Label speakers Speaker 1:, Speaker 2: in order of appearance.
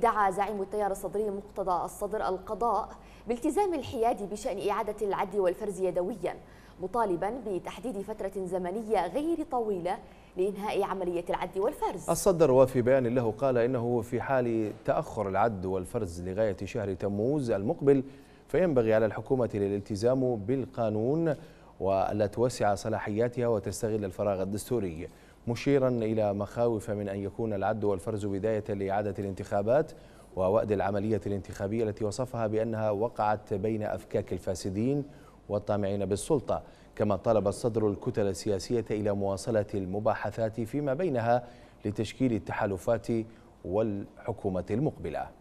Speaker 1: دعا زعيم التيار الصدري مقتضى الصدر القضاء بالتزام الحيادي بشأن إعادة العد والفرز يدويا مطالبا بتحديد فترة زمنية غير طويلة لإنهاء عملية العد والفرز
Speaker 2: الصدر وفي بيان له قال إنه في حال
Speaker 3: تأخر العد والفرز لغاية شهر تموز المقبل فينبغي على الحكومة الالتزام بالقانون وألا توسع صلاحياتها وتستغل الفراغ الدستوري مشيرا إلى مخاوف من أن يكون العد والفرز بداية لإعادة الانتخابات ووأد العملية الانتخابية التي وصفها بأنها وقعت بين أفكاك الفاسدين والطامعين بالسلطة كما طلب الصدر الكتل السياسية إلى مواصلة المباحثات فيما بينها لتشكيل التحالفات والحكومة المقبلة